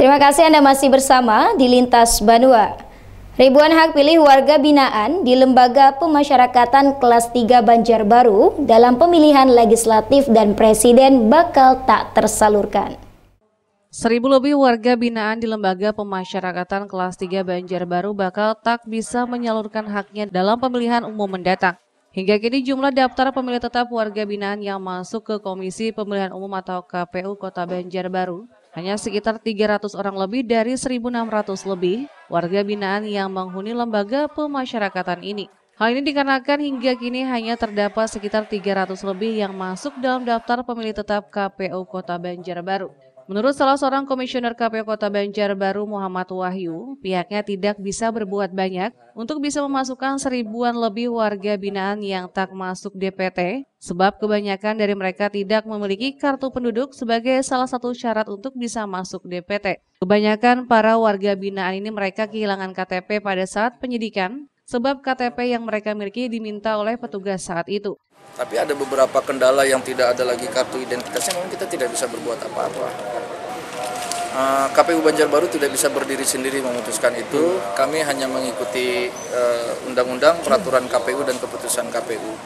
Terima kasih Anda masih bersama di Lintas Banua. Ribuan hak pilih warga binaan di Lembaga Pemasyarakatan Kelas 3 Banjarbaru dalam pemilihan legislatif dan presiden bakal tak tersalurkan. Seribu lebih warga binaan di Lembaga Pemasyarakatan Kelas 3 Banjarbaru bakal tak bisa menyalurkan haknya dalam pemilihan umum mendatang. Hingga kini jumlah daftar pemilih tetap warga binaan yang masuk ke Komisi Pemilihan Umum atau KPU Kota Banjarbaru hanya sekitar 300 orang lebih dari 1.600 lebih warga binaan yang menghuni lembaga pemasyarakatan ini. Hal ini dikarenakan hingga kini hanya terdapat sekitar 300 lebih yang masuk dalam daftar pemilih tetap KPU Kota Banjarbaru. Menurut salah seorang komisioner KPU Kota Banjarbaru Muhammad Wahyu, pihaknya tidak bisa berbuat banyak untuk bisa memasukkan seribuan lebih warga binaan yang tak masuk DPT, sebab kebanyakan dari mereka tidak memiliki kartu penduduk sebagai salah satu syarat untuk bisa masuk DPT. Kebanyakan para warga binaan ini mereka kehilangan KTP pada saat penyidikan sebab KTP yang mereka miliki diminta oleh petugas saat itu. Tapi ada beberapa kendala yang tidak ada lagi kartu identitasnya, memang kita tidak bisa berbuat apa-apa. Eh, KPU Banjarbaru tidak bisa berdiri sendiri memutuskan itu. Kami hanya mengikuti eh, undang-undang, peraturan KPU dan keputusan KPU.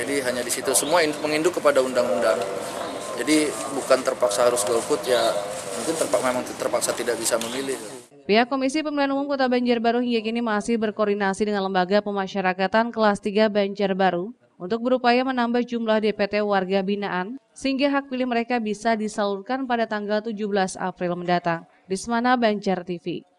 Jadi hanya di situ semua menginduk kepada undang-undang. Jadi bukan terpaksa harus golput ya mungkin terpaksa memang terpaksa tidak bisa memilih. Pihak Komisi Pemilihan Umum Kota Banjarbaru hingga kini masih berkoordinasi dengan Lembaga Pemasyarakatan Kelas 3 Banjarbaru untuk berupaya menambah jumlah DPT warga binaan sehingga hak pilih mereka bisa disalurkan pada tanggal 17 April mendatang. Di Bismana Banjar TV.